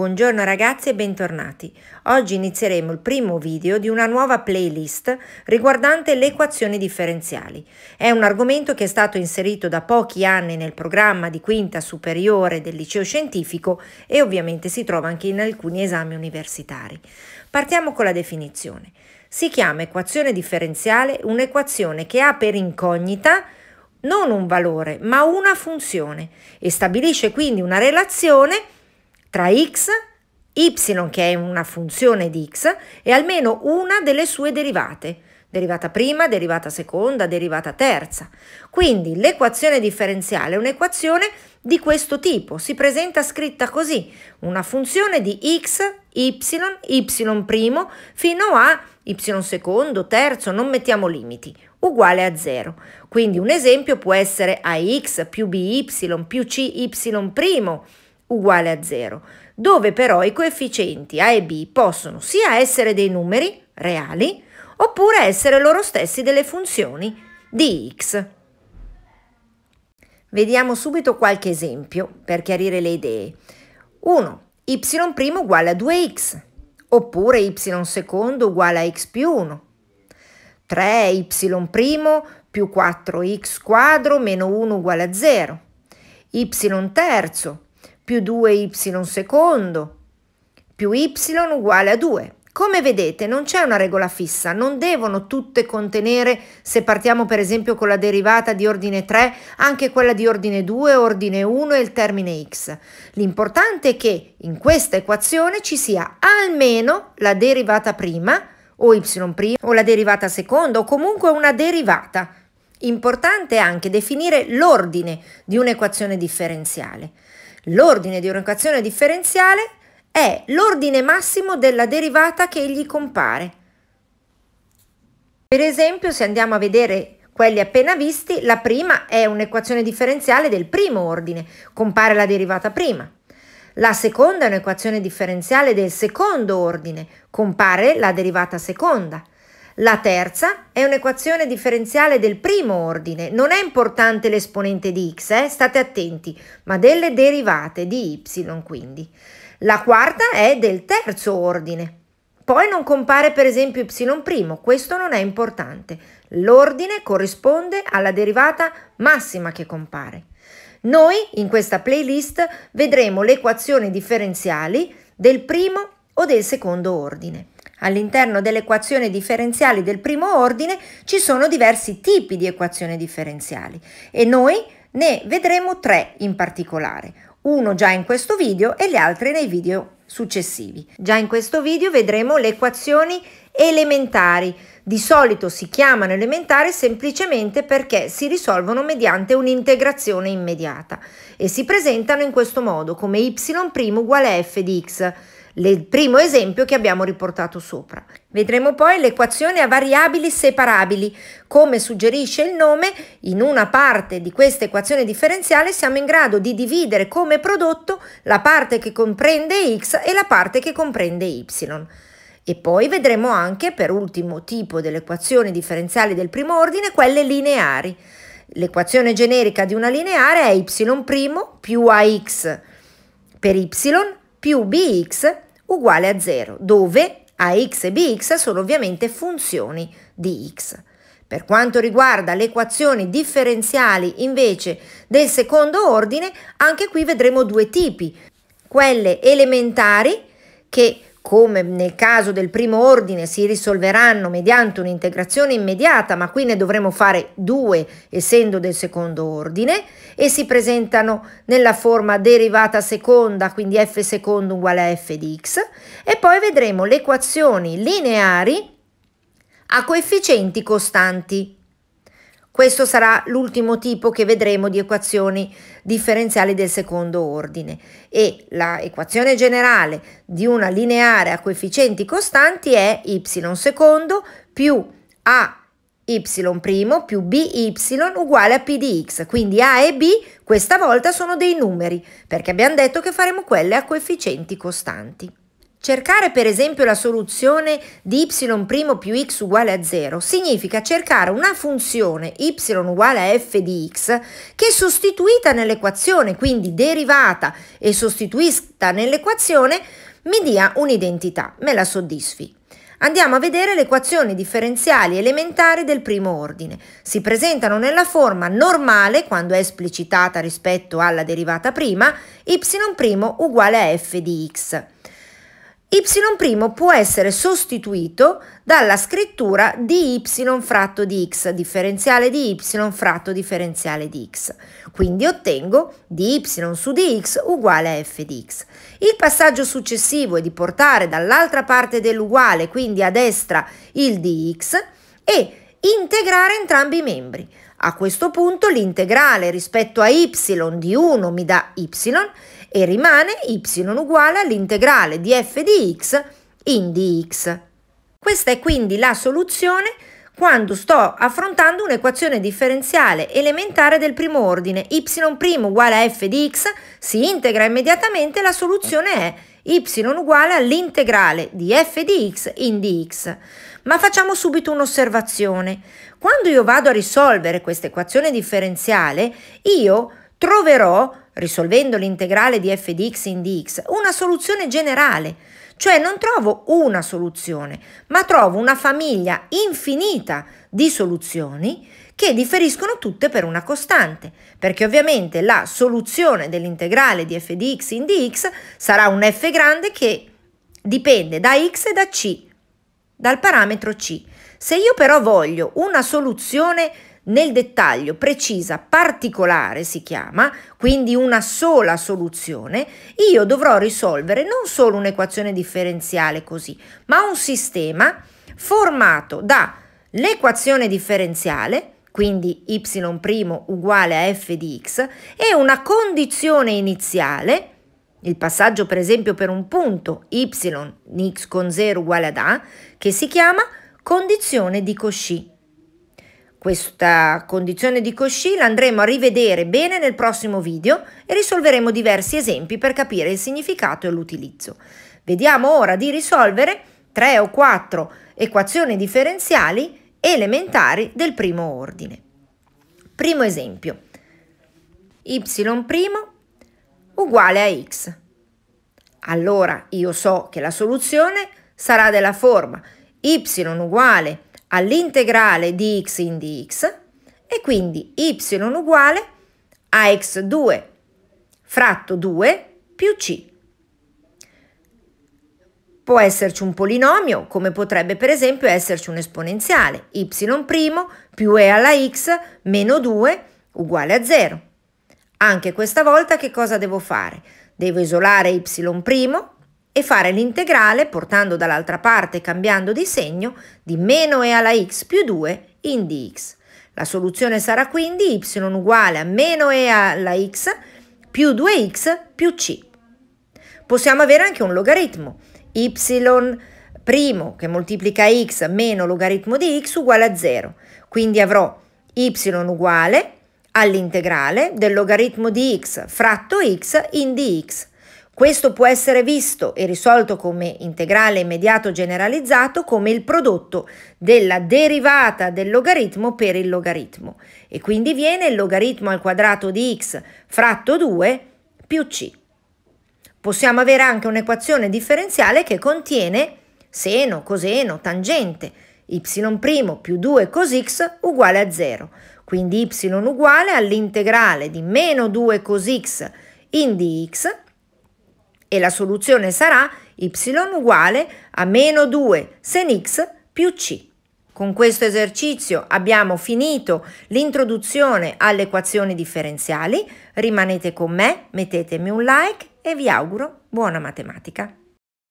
Buongiorno ragazzi e bentornati. Oggi inizieremo il primo video di una nuova playlist riguardante le equazioni differenziali. È un argomento che è stato inserito da pochi anni nel programma di quinta superiore del liceo scientifico e ovviamente si trova anche in alcuni esami universitari. Partiamo con la definizione. Si chiama equazione differenziale un'equazione che ha per incognita non un valore ma una funzione e stabilisce quindi una relazione tra x, y che è una funzione di x e almeno una delle sue derivate, derivata prima, derivata seconda, derivata terza. Quindi l'equazione differenziale è un'equazione di questo tipo, si presenta scritta così, una funzione di x, y, y' primo fino a y secondo, terzo, non mettiamo limiti, uguale a 0. Quindi un esempio può essere ax più by più cy primo uguale a 0, dove però i coefficienti A e B possono sia essere dei numeri reali oppure essere loro stessi delle funzioni di x. Vediamo subito qualche esempio per chiarire le idee. 1. y' uguale a 2x oppure y secondo uguale a x più 1. 3y' più 4x quadro meno 1 uguale a 0. y terzo più 2y secondo più y uguale a 2. Come vedete non c'è una regola fissa, non devono tutte contenere, se partiamo per esempio con la derivata di ordine 3, anche quella di ordine 2, ordine 1 e il termine x. L'importante è che in questa equazione ci sia almeno la derivata prima o y' prima o la derivata seconda o comunque una derivata. Importante è anche definire l'ordine di un'equazione differenziale. L'ordine di un'equazione differenziale è l'ordine massimo della derivata che gli compare. Per esempio, se andiamo a vedere quelli appena visti, la prima è un'equazione differenziale del primo ordine, compare la derivata prima. La seconda è un'equazione differenziale del secondo ordine, compare la derivata seconda. La terza è un'equazione differenziale del primo ordine, non è importante l'esponente di x, eh? state attenti, ma delle derivate di y quindi. La quarta è del terzo ordine. Poi non compare per esempio y', questo non è importante. L'ordine corrisponde alla derivata massima che compare. Noi in questa playlist vedremo le equazioni differenziali del primo o del secondo ordine. All'interno dell'equazione differenziale del primo ordine ci sono diversi tipi di equazioni differenziali e noi ne vedremo tre in particolare, uno già in questo video e gli altri nei video successivi. Già in questo video vedremo le equazioni elementari. Di solito si chiamano elementari semplicemente perché si risolvono mediante un'integrazione immediata e si presentano in questo modo come y' uguale a f di x il primo esempio che abbiamo riportato sopra. Vedremo poi l'equazione a variabili separabili. Come suggerisce il nome, in una parte di questa equazione differenziale siamo in grado di dividere come prodotto la parte che comprende x e la parte che comprende y. E poi vedremo anche, per ultimo tipo dell'equazione differenziale del primo ordine, quelle lineari. L'equazione generica di una lineare è y' più ax per y più bx uguale a 0, dove ax e bx sono ovviamente funzioni di x. Per quanto riguarda le equazioni differenziali invece del secondo ordine, anche qui vedremo due tipi, quelle elementari che come nel caso del primo ordine, si risolveranno mediante un'integrazione immediata, ma qui ne dovremo fare due essendo del secondo ordine, e si presentano nella forma derivata seconda, quindi f secondo uguale a f di x, e poi vedremo le equazioni lineari a coefficienti costanti. Questo sarà l'ultimo tipo che vedremo di equazioni differenziali del secondo ordine e l'equazione generale di una lineare a coefficienti costanti è y secondo più a y' primo più by uguale a p di x, quindi a e b questa volta sono dei numeri perché abbiamo detto che faremo quelle a coefficienti costanti. Cercare per esempio la soluzione di y' più x uguale a 0 significa cercare una funzione y uguale a f di x che sostituita nell'equazione, quindi derivata e sostituita nell'equazione, mi dia un'identità, me la soddisfi. Andiamo a vedere le equazioni differenziali elementari del primo ordine. Si presentano nella forma normale quando è esplicitata rispetto alla derivata prima, y' uguale a f di x y' può essere sostituito dalla scrittura di y fratto di x, differenziale di y fratto differenziale di x. Quindi ottengo di y su dx uguale a f di x. Il passaggio successivo è di portare dall'altra parte dell'uguale, quindi a destra, il dx e integrare entrambi i membri. A questo punto l'integrale rispetto a y di 1 mi dà y e rimane y uguale all'integrale di f di x in dx. Questa è quindi la soluzione quando sto affrontando un'equazione differenziale elementare del primo ordine, y' uguale a f di x, si integra immediatamente, la soluzione è y uguale all'integrale di f di x in dx. Ma facciamo subito un'osservazione. Quando io vado a risolvere questa equazione differenziale, io troverò risolvendo l'integrale di f di x in dx, una soluzione generale. Cioè non trovo una soluzione, ma trovo una famiglia infinita di soluzioni che differiscono tutte per una costante, perché ovviamente la soluzione dell'integrale di f di x in dx sarà un f grande che dipende da x e da c, dal parametro c. Se io però voglio una soluzione nel dettaglio precisa, particolare si chiama, quindi una sola soluzione, io dovrò risolvere non solo un'equazione differenziale così, ma un sistema formato da l'equazione differenziale, quindi y' uguale a f di x, e una condizione iniziale, il passaggio per esempio per un punto y, x con 0 uguale ad a, che si chiama condizione di Cauchy. Questa condizione di Cauchy l'andremo a rivedere bene nel prossimo video e risolveremo diversi esempi per capire il significato e l'utilizzo. Vediamo ora di risolvere 3 o 4 equazioni differenziali elementari del primo ordine. Primo esempio. y' uguale a x. Allora io so che la soluzione sarà della forma y uguale a all'integrale di x in dx e quindi y uguale a x2 fratto 2 più c. Può esserci un polinomio, come potrebbe per esempio esserci un esponenziale, y' più e alla x meno 2 uguale a 0. Anche questa volta che cosa devo fare? Devo isolare y' e fare l'integrale portando dall'altra parte e cambiando di segno di meno e alla x più 2 in dx. La soluzione sarà quindi y uguale a meno e alla x più 2x più c. Possiamo avere anche un logaritmo, y primo che moltiplica x meno logaritmo di x uguale a 0. Quindi avrò y uguale all'integrale del logaritmo di x fratto x in dx questo può essere visto e risolto come integrale immediato generalizzato come il prodotto della derivata del logaritmo per il logaritmo e quindi viene il logaritmo al quadrato di x fratto 2 più c. Possiamo avere anche un'equazione differenziale che contiene seno, coseno, tangente, y' più 2 cos x uguale a 0, quindi y uguale all'integrale di meno 2 cos x in dx e la soluzione sarà y uguale a meno 2 sen x più c. Con questo esercizio abbiamo finito l'introduzione alle equazioni differenziali. Rimanete con me, mettetemi un like e vi auguro buona matematica.